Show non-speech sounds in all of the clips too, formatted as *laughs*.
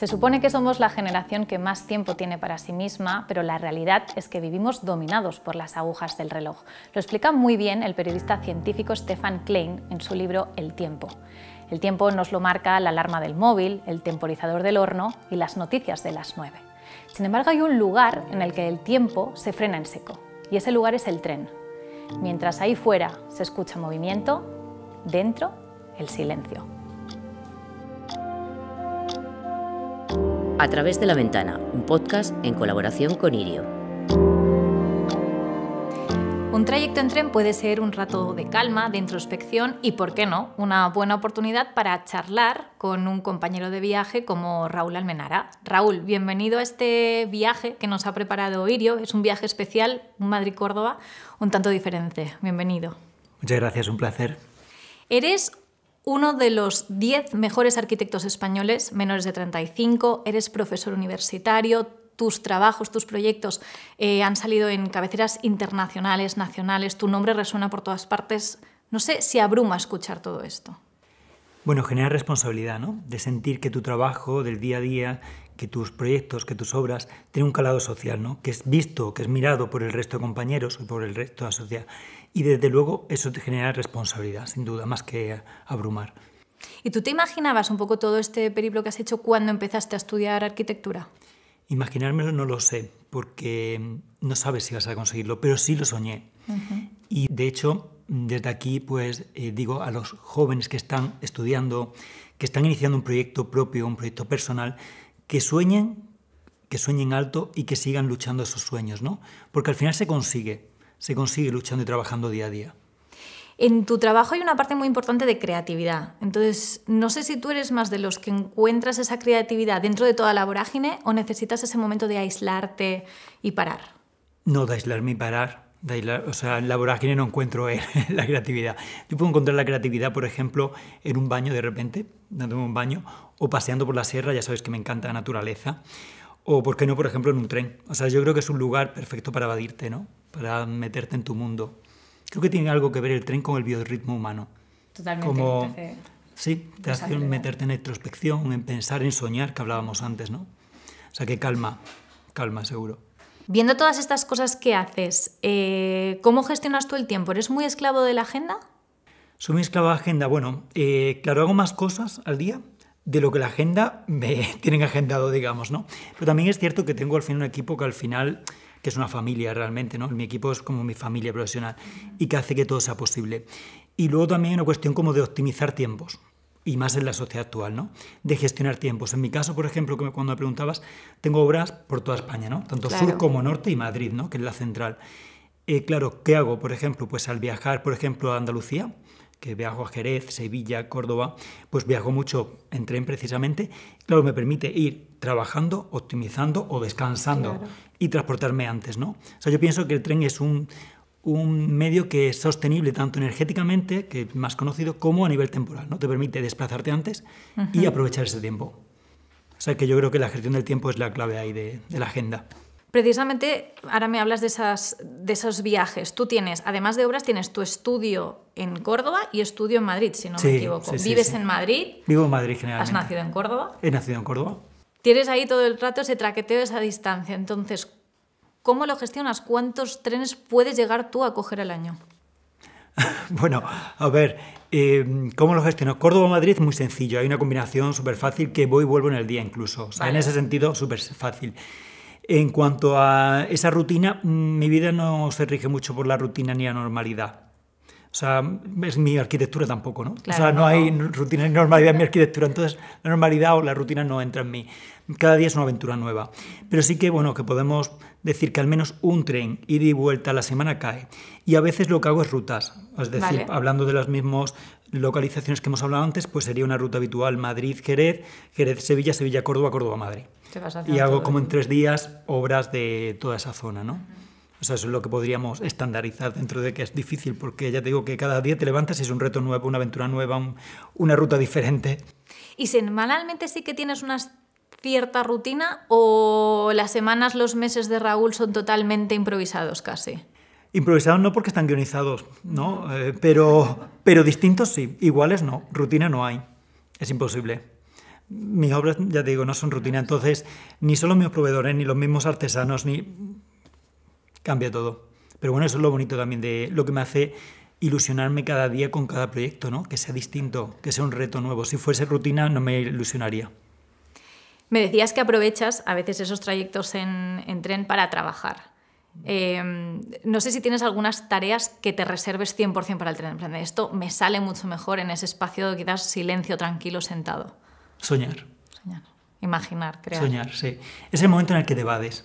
Se supone que somos la generación que más tiempo tiene para sí misma, pero la realidad es que vivimos dominados por las agujas del reloj. Lo explica muy bien el periodista científico Stefan Klein en su libro El tiempo. El tiempo nos lo marca la alarma del móvil, el temporizador del horno y las noticias de las nueve. Sin embargo, hay un lugar en el que el tiempo se frena en seco, y ese lugar es el tren. Mientras ahí fuera se escucha movimiento, dentro el silencio. A través de la ventana, un podcast en colaboración con Irio. Un trayecto en tren puede ser un rato de calma, de introspección y, por qué no, una buena oportunidad para charlar con un compañero de viaje como Raúl Almenara. Raúl, bienvenido a este viaje que nos ha preparado Irio. Es un viaje especial, un Madrid-Córdoba, un tanto diferente. Bienvenido. Muchas gracias, un placer. Eres uno de los 10 mejores arquitectos españoles menores de 35, eres profesor universitario, tus trabajos, tus proyectos eh, han salido en cabeceras internacionales, nacionales, tu nombre resuena por todas partes. No sé si abruma escuchar todo esto. Bueno, genera responsabilidad, ¿no? De sentir que tu trabajo del día a día, que tus proyectos, que tus obras tienen un calado social, ¿no? Que es visto, que es mirado por el resto de compañeros y por el resto de la sociedad y desde luego eso te genera responsabilidad, sin duda, más que abrumar. ¿Y tú te imaginabas un poco todo este periplo que has hecho cuando empezaste a estudiar arquitectura? Imaginármelo no lo sé, porque no sabes si vas a conseguirlo, pero sí lo soñé. Y de hecho, desde aquí, pues eh, digo a los jóvenes que están estudiando, que están iniciando un proyecto propio, un proyecto personal, que sueñen, que sueñen alto y que sigan luchando esos sueños, ¿no? Porque al final se consigue se consigue luchando y trabajando día a día. En tu trabajo hay una parte muy importante de creatividad. Entonces, no sé si tú eres más de los que encuentras esa creatividad dentro de toda la vorágine o necesitas ese momento de aislarte y parar. No, de aislarme y parar. o sea, en la vorágine no encuentro *laughs* la creatividad. Yo puedo encontrar la creatividad, por ejemplo, en un baño de repente, dándome un baño, o paseando por la sierra, ya sabes que me encanta la naturaleza, o, ¿por qué no, por ejemplo, en un tren? O sea, yo creo que es un lugar perfecto para evadirte, ¿no? para meterte en tu mundo. Creo que tiene algo que ver el tren con el biorritmo humano. Totalmente. Como, sí, te hace meterte en introspección, en pensar, en soñar, que hablábamos antes, ¿no? O sea, que calma, calma, seguro. Viendo todas estas cosas que haces, eh, ¿cómo gestionas tú el tiempo? ¿Eres muy esclavo de la agenda? Soy muy esclavo de la agenda. Bueno, eh, claro, hago más cosas al día de lo que la agenda me *laughs* tienen agendado, digamos, ¿no? Pero también es cierto que tengo al final un equipo que al final que es una familia realmente, ¿no? Mi equipo es como mi familia profesional y que hace que todo sea posible. Y luego también una cuestión como de optimizar tiempos y más en la sociedad actual, ¿no? De gestionar tiempos. En mi caso, por ejemplo, cuando me preguntabas, tengo obras por toda España, ¿no? Tanto sur como norte y Madrid, ¿no? Que es la central. Eh, claro, ¿qué hago, por ejemplo? Pues al viajar, por ejemplo, a Andalucía, que viajo a Jerez, Sevilla, Córdoba, pues viajo mucho en tren precisamente, claro, me permite ir trabajando, optimizando o descansando. Claro y transportarme antes, ¿no? O sea, yo pienso que el tren es un, un medio que es sostenible tanto energéticamente, que es más conocido, como a nivel temporal, ¿no? Te permite desplazarte antes y aprovechar ese tiempo. O sea, que yo creo que la gestión del tiempo es la clave ahí de, la agenda. Precisamente, ahora me hablas de, esas, de esos viajes. Tú tienes, además de obras, tienes tu estudio en Córdoba y estudio en Madrid, si no me equivoco. ¿Vives en Madrid? Vivo en Madrid, generalmente. ¿Has nacido en Córdoba? He nacido en Córdoba tienes ahí todo el rato ese traqueteo, esa distancia. Entonces, ¿cómo lo gestionas? ¿Cuántos trenes puedes llegar tú a coger al año? *laughs* Bueno, a ver, em, ¿cómo lo gestiono? Córdoba-Madrid muy sencillo, hay una combinación súper fácil que voy y vuelvo en el día incluso. en ese sentido, súper fácil. En cuanto a esa rutina, mm, mi vida no se rige mucho por la rutina ni la normalidad. O sea, es mi arquitectura tampoco, ¿no? o sea, no, hay rutina ni normalidad en mi arquitectura. Entonces, la normalidad o la rutina no entra en mí. Cada día es una aventura nueva. Pero sí que, bueno, que podemos decir que al menos un tren ida y vuelta a la semana cae. Y a veces lo que hago es rutas. Es decir, hablando de las mismas localizaciones que hemos hablado antes, pues sería una ruta habitual Madrid-Jerez, Jerez-Sevilla, Sevilla-Córdoba, Córdoba-Madrid. Y hago como en tres días obras de toda esa zona, ¿no? O sea, eso es lo que podríamos estandarizar dentro de que es difícil, porque ya te digo que cada día te levantas y es un reto nuevo, una aventura nueva, una ruta diferente. ¿Y semanalmente sí que tienes una cierta rutina o las semanas, los meses de Raúl son totalmente improvisados casi? Improvisados no porque están guionizados, ¿no? Eh, pero, pero distintos sí, iguales no, rutina no hay, es imposible. Mis obras, ya te digo, no son rutina, entonces ni solo mis proveedores, ni los mismos artesanos, ni cambia todo. Pero bueno, eso es lo bonito también de lo que me hace ilusionarme cada día con cada proyecto, ¿no? Que sea distinto, que sea un reto nuevo. Si fuese rutina no me ilusionaría. Me decías que aprovechas a veces esos trayectos en, tren para trabajar. Em, no sé si tienes algunas tareas que te reserves 100% para el tren. esto me sale mucho mejor en ese espacio de quizás silencio, tranquilo, sentado. Soñar. Soñar. Imaginar, crear. Soñar, sí. Es el momento en el que te evades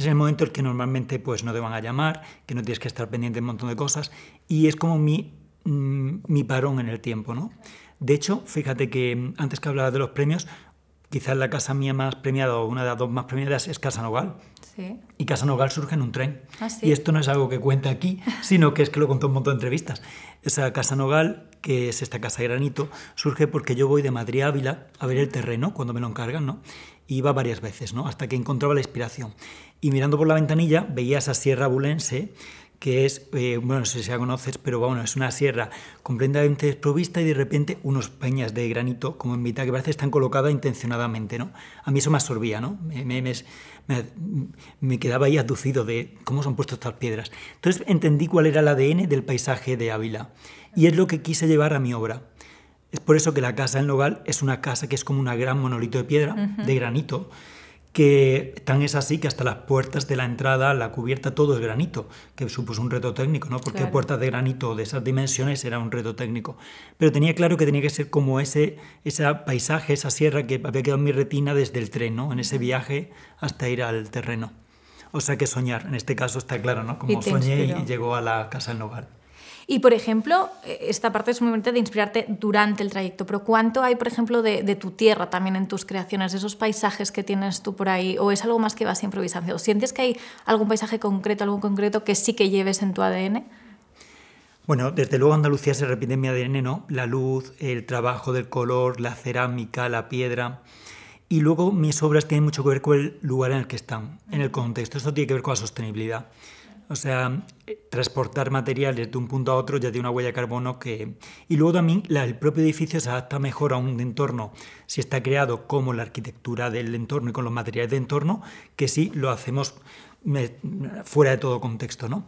es el momento en el que normalmente pues, no te van a llamar, que no tienes que estar pendiente de un montón de cosas, y es como mi, mm, parón en el tiempo. ¿no? De hecho, fíjate que mm, antes que hablaba de los premios, quizás la casa mía más premiada o una de las dos más premiadas es Casa Nogal. Y Casa Nogal surge en un tren. Ah, y esto no es algo que cuenta aquí, *laughs* sino que es que lo contó un montón de entrevistas. Esa Casa Nogal que es esta casa de granito, surge porque yo voy de Madrid a Ávila a ver el terreno cuando me lo encargan, ¿no? Iba varias veces, ¿no? Hasta que encontraba la inspiración. Y mirando por la ventanilla veía esa sierra bulense que es, eh, bueno, no sé si la conoces, pero bueno, es una sierra completamente desprovista y de repente unos peñas de granito como en mitad que parece están colocadas intencionadamente, ¿no? A mí eso me absorbía, ¿no? Me, quedaba ahí aducido de cómo son han puesto estas piedras. Entonces entendí cuál era el ADN del paisaje de Ávila y es lo que quise llevar a mi obra. Es por eso que la casa en Nogal es una casa que es como un gran monolito de piedra, de granito, que tan es así que hasta las puertas de la entrada, la cubierta, todo es granito, que supuso un reto técnico, ¿no? Porque puertas de granito de esas dimensiones era un reto técnico. Pero tenía claro que tenía que ser como ese, ese paisaje, esa sierra que había quedado en mi retina desde el tren, En ese viaje hasta ir al terreno. O sea que soñar, en este caso está claro, ¿no? Como soñé y llegó a la casa del Nogal. Y, por ejemplo, eh, esta parte es muy importante de inspirarte durante el trayecto, pero ¿cuánto hay, por ejemplo, de, tu tierra también en tus creaciones, de esos paisajes que tienes tú por ahí? ¿O es algo más que vas improvisando? ¿Sientes que hay algún paisaje concreto, algún concreto que sí que lleves en tu ADN? Bueno, desde luego Andalucía se repite en mi ADN, ¿no? La luz, el trabajo del color, la cerámica, la piedra. Y luego mis obras tienen mucho que ver con el lugar en el que están, en el contexto. Esto tiene que ver con la sostenibilidad. O sea, transportar materiales de un punto a otro ya tiene una huella de carbono que... Y luego también el propio edificio se adapta mejor a un entorno si está creado como la arquitectura del entorno y con los materiales de entorno que si lo hacemos eh, fuera de todo contexto, ¿no?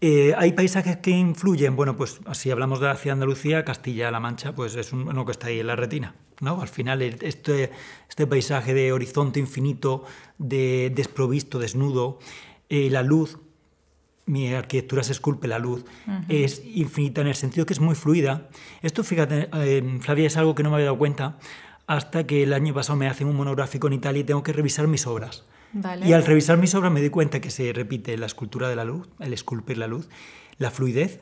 Eh, ¿Hay paisajes que influyen? Bueno, pues si hablamos de la ciudad de Andalucía, Castilla-La Mancha, pues es un, que está ahí en la retina. ¿no? Al final, este, este paisaje de horizonte infinito, de desprovisto, desnudo, eh, la luz, mi arquitectura se esculpe la luz. Es infinita en el sentido que es muy fluida. Esto, fíjate, eh, Flavia, es algo que no me había dado cuenta hasta que el año pasado me hacen un monográfico en Italia y tengo que revisar mis obras. Y al revisar mis obras me di cuenta que se repite la escultura de la luz, el esculpir la luz, la fluidez,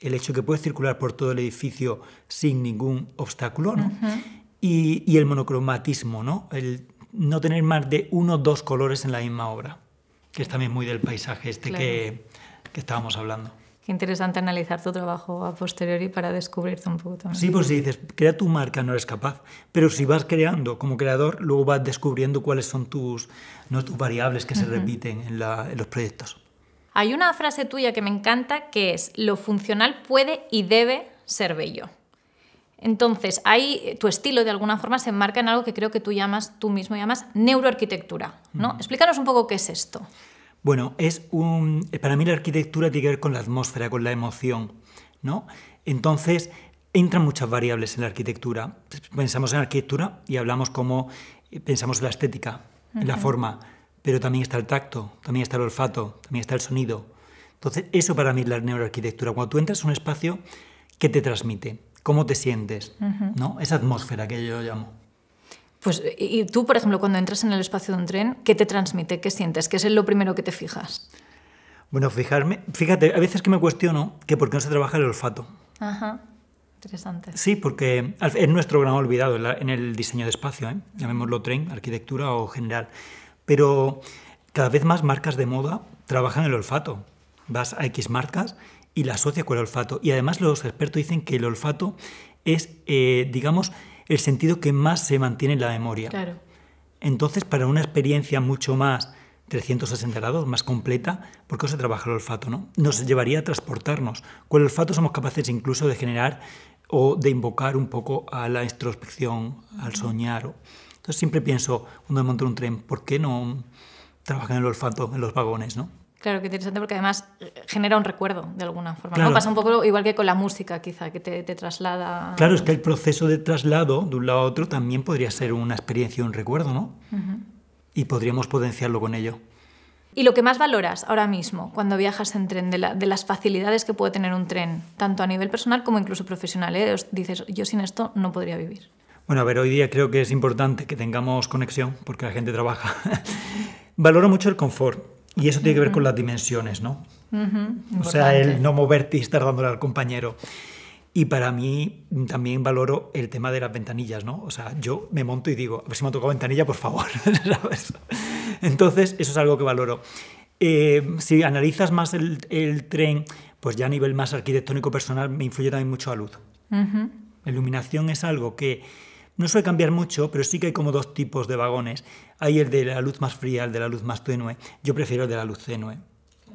el hecho que puedes circular por todo el edificio sin ningún obstáculo, y, el monocromatismo, El no tener más de uno o dos colores en la misma obra que es también muy del paisaje este que, estábamos hablando. Qué interesante analizar tu trabajo a posteriori para descubrirte un poco Sí, pues si dices, crea tu marca, no eres capaz. Pero si vas creando como creador, luego vas descubriendo cuáles son tus, tus variables que se repiten en, en los proyectos. Hay una frase tuya que me encanta que es, lo funcional puede y debe ser bello. Entonces, ahí eh, tu estilo de alguna forma se enmarca en algo que creo que tú llamas, tú mismo llamas neuroarquitectura, ¿no? Explícanos un poco qué es esto. Bueno, es un, eh, para mí la arquitectura tiene que ver con la atmósfera, con la emoción, ¿no? Entonces, entran muchas variables en la arquitectura. Pensamos en arquitectura y hablamos como eh, pensamos la estética, la forma, pero también está el tacto, también está el olfato, también está el sonido. Entonces, eso para mí es la neuroarquitectura. Cuando tú entras a un espacio, ¿qué te transmite? cómo te sientes, ¿no? Esa atmósfera que yo llamo. Pues, y tú, por ejemplo, cuando entras en el espacio de un tren, ¿qué te transmite? ¿Qué sientes? ¿Qué es lo primero que te fijas? Bueno, fijarme, fíjate, a veces que me cuestiono que por qué no se trabaja el olfato. Ajá, interesante. Sí, porque es nuestro gran olvidado en el diseño de espacio, ¿eh? llamémoslo tren, arquitectura o general. Pero cada vez más marcas de moda trabajan el olfato. Vas a X marcas y la asocia con el olfato. Y además los expertos dicen que el olfato es, eh, digamos, el sentido que más se mantiene en la memoria. Claro. Entonces, para una experiencia mucho más 360 grados, más completa, ¿por qué se trabaja el olfato? ¿no? Nos llevaría a transportarnos. Con el olfato somos capaces incluso de generar o de invocar un poco a la introspección, al soñar. Entonces siempre pienso, cuando me monto un tren, ¿por qué no trabajan el olfato en los vagones? ¿no? Claro, qué interesante, porque además eh, genera un recuerdo de alguna forma. ¿no? Pasa un poco igual que con la música, quizá, que te, traslada. Claro, es que el proceso de traslado de un lado a otro también podría ser una experiencia, un recuerdo, ¿no? Y podríamos potenciarlo con ello. ¿Y lo que más valoras ahora mismo cuando viajas en tren, de, las facilidades que puede tener un tren, tanto a nivel personal como incluso profesional? ¿eh? Dices, yo sin esto no podría vivir. Bueno, a ver, hoy día creo que es importante que tengamos conexión, porque la gente trabaja. *laughs* Valoro mucho el confort y eso tiene que ver con las dimensiones, ¿no? o sea, el no moverte y estar dándole al compañero. Y para mí también valoro el tema de las ventanillas, ¿no? O sea, yo me monto y digo, a ver si me ha tocado ventanilla, por favor. *laughs* Entonces, eso es algo que valoro. Eh, si analizas más el, tren, pues ya a nivel más arquitectónico personal me influye también mucho la luz. La iluminación es algo que no suele cambiar mucho, pero sí que hay como dos tipos de vagones. Hay el de la luz más fría, el de la luz más tenue. Yo prefiero el de la luz tenue.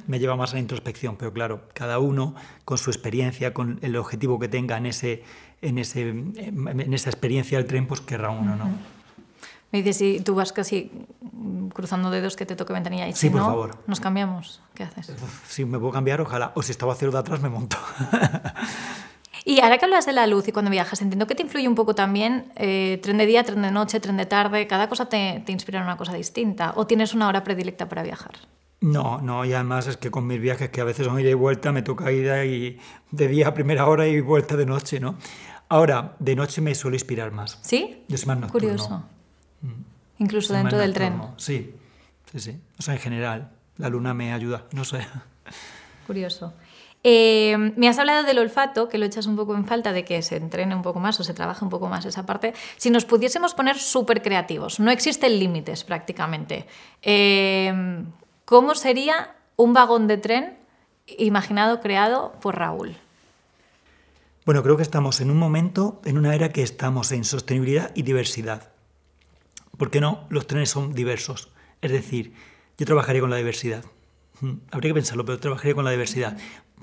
Me lleva más a la introspección, pero claro, cada uno con su experiencia, con el objetivo que tenga en, ese, en, ese, en esa experiencia del tren, pues querrá uno, ¿no? Me dices, si tú vas casi cruzando dedos que te toque ventanilla sí, por favor. nos cambiamos. ¿Qué haces? Si me puedo cambiar, ojalá. O si estaba cero de atrás, me monto. *laughs* Y ahora que hablas de la luz y cuando viajas, entiendo que te influye un poco también eh, tren de día, tren de noche, tren de tarde, cada cosa te, inspira en una cosa distinta. ¿O tienes una hora predilecta para viajar? No, no, y además es que con mis viajes, que a veces son ida y vuelta, me toca ir de día a primera hora y vuelta de noche, ¿no? Ahora, de noche me suelo inspirar más. ¿Sí? Yo soy Curioso. Mm. Incluso dentro del tren. Sí, sí, sí. O sea, en general, la luna me ayuda, no sé. Curioso. Em, me has hablado del olfato, que lo echas un poco en falta de que se entrene un poco más o se trabaje un poco más esa parte. Si nos pudiésemos poner súper creativos, no existen límites prácticamente. Em, ¿Cómo sería un vagón de tren imaginado, creado por Raúl? Bueno, creo que estamos en un momento, en una era que estamos en sostenibilidad y diversidad. ¿Por qué no? Los trenes son diversos. Es decir, yo trabajaría con la diversidad. Hmm, habría que pensarlo, pero trabajaría con la diversidad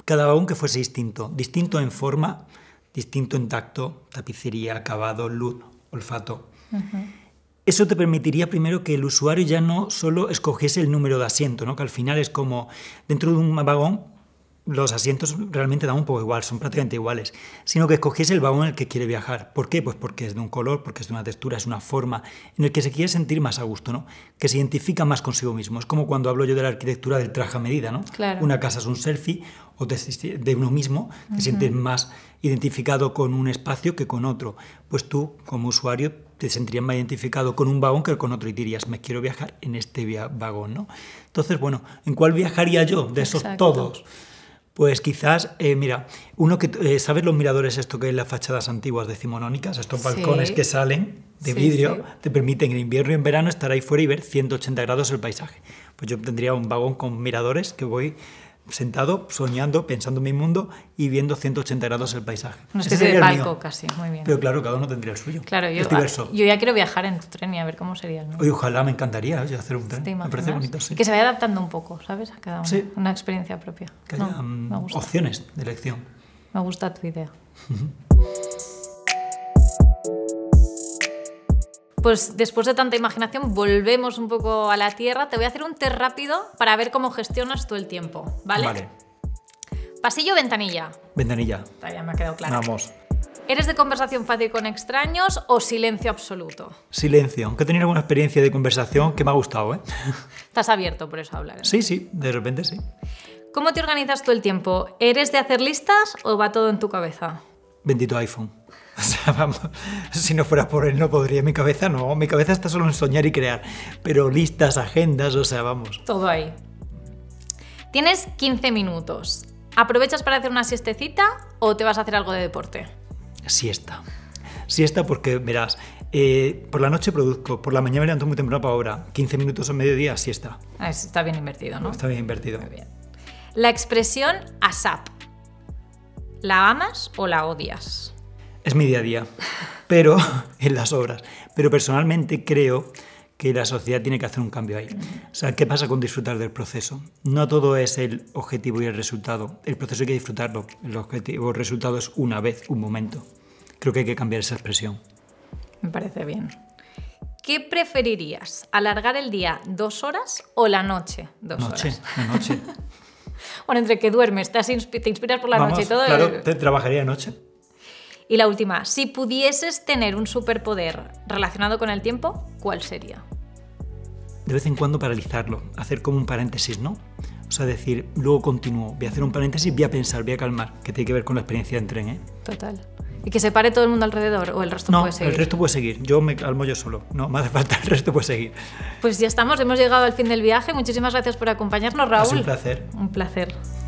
cada vagón que fuese distinto, distinto en forma, distinto en tacto, tapicería, acabado, luz, olfato. Eso te permitiría primero que el usuario ya no solo escogiese el número de asiento, ¿no? que al final es como dentro de un vagón los asientos realmente dan un poco igual, son prácticamente iguales, sino que escogiese el vagón en el que quiere viajar. ¿Por qué? Pues porque es de un color, porque es de una textura, es una forma, en el que se quiere sentir más a gusto, ¿no? Que se identifica más consigo mismo. Es como cuando hablo yo de la arquitectura del traje a medida, ¿no? Una casa es un selfie o de, uno mismo, te sientes más identificado con un espacio que con otro. Pues tú, como usuario, te sentirías más identificado con un vagón que con otro y dirías, me quiero viajar en este vagón, ¿no? Entonces, bueno, ¿en cuál viajaría yo de esos todos? Pues quizás, eh, mira, uno que, eh, ¿sabes los miradores esto que en las fachadas antiguas decimonónicas? Estos balcones que salen de vidrio te permiten en invierno y en verano estar ahí fuera y ver 180 grados el paisaje. Pues yo tendría un vagón con miradores que voy sentado, soñando, pensando en mi mundo y viendo 180 grados el paisaje. No especie de palco casi, muy bien. Pero claro, cada uno tendría el suyo. Claro, yo, es diverso. yo ya quiero viajar en tu tren y a ver cómo sería el mío. ojalá, me encantaría hacer un tren. Me parece bonito, sí. Que se vaya adaptando un poco, ¿sabes? A cada uno. Una experiencia propia. Que mm, opciones de elección. Me gusta tu idea. pues después de tanta imaginación volvemos un poco a la tierra. Te voy a hacer un test rápido para ver cómo gestionas tú el tiempo, ¿vale? Vale. ¿Pasillo o ventanilla? Ventanilla. Ya me ha quedado claro. Vamos. ¿Eres de conversación fácil con extraños o silencio absoluto? Silencio, aunque he tenido alguna experiencia de conversación que me ha gustado, ¿eh? *laughs* Estás abierto por eso a hablar. Sí, sí, de repente sí. ¿Cómo te organizas tú el tiempo? ¿Eres de hacer listas o va todo en tu cabeza? Bendito iPhone. O sea, vamos, si no fuera por él no podría. Mi cabeza no, mi cabeza está solo en soñar y crear. Pero listas, agendas, o sea, vamos. Todo ahí. Tienes 15 minutos. ¿Aprovechas para hacer una siestecita o te vas a hacer algo de deporte? Siesta. Siesta porque, verás, eh, por la noche produzco, por la mañana me levanto muy temprano para ahora. 15 minutos o mediodía, siesta. Ah, está bien invertido, ¿no? Está bien invertido. Muy bien. La expresión ASAP. ¿La amas o la odias? es mi día a día, pero *laughs* en las obras. Pero personalmente creo que la sociedad tiene que hacer un cambio ahí. O sea, ¿qué pasa con disfrutar del proceso? No todo es el objetivo y el resultado. El proceso hay que disfrutarlo. El objetivo, el resultado es una vez, un momento. Creo que hay que cambiar esa expresión. Me parece bien. ¿Qué preferirías? ¿Alargar el día dos horas o la noche dos horas? La noche. *laughs* bueno, entre que duermes, te, inspiras por la noche y todo. Claro, te trabajaría de noche. Y la última, si pudieses tener un superpoder relacionado con el tiempo, ¿cuál sería? De vez en cuando paralizarlo, hacer como un paréntesis, ¿no? O sea, decir, luego continúo, voy a hacer un paréntesis, voy a pensar, voy a calmar, que tiene que ver con la experiencia en tren, ¿eh? Total. ¿Y que se pare todo el mundo alrededor o el resto no, puede seguir? No, el resto puede seguir. Yo me calmo yo solo. No, me hace falta, el resto puede seguir. Pues ya estamos, hemos llegado al fin del viaje. Muchísimas gracias por acompañarnos, Raúl. Es un placer. Un placer.